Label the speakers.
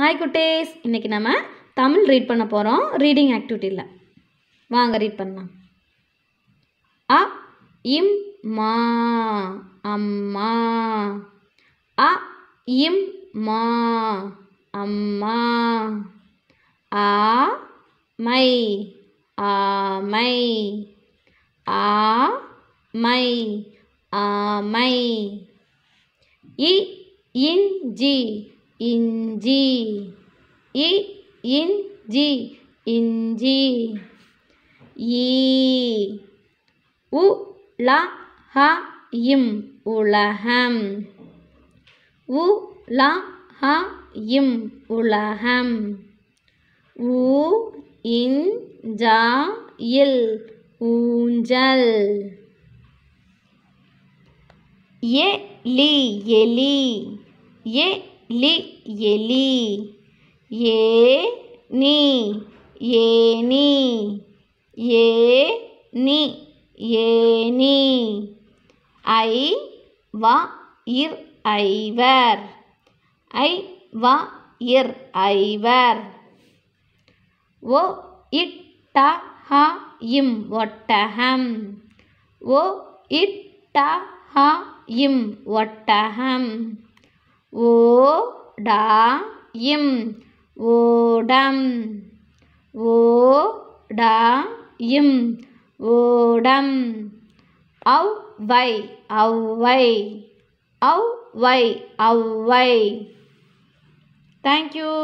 Speaker 1: hi குட்டேஸ் இன்றைக்கி நம்ம Tamil read பண்ண போகிறோம் ரீடிங் ஆக்டிவிட்டியில் வாங்க ரீட் பண்ணலாம் அ இம் மா அம்மா அ இம் மா அம்மா ஆ மை ஆமை ஆ மை ஆமை இ இஞ்சி இஞ்சி இ இஞ்சி இஞ்சி ஈ உ ல ஹ இம் உலகம் உ ல ஹ இம் உலகம் ஊ இன் ஜா இல் ஊஞ்சல்
Speaker 2: ஏ லி எலி ஏ லி எலி ஏ நீ ஏனி ஏ நீ ஏனி ஐ
Speaker 1: வ இர் ஐவர் ஐ வ இர் ஐவர் ஓ இட்ட ஹ இம் ஒட்டகம் ஓ இட்ட ஹ இம் ஒட்டகம் ஓ டா இம் ஓடம் ஓ டா இம் ஓடம் ஔவை ஔவை ஔவை ஔவை தேங்க்யூ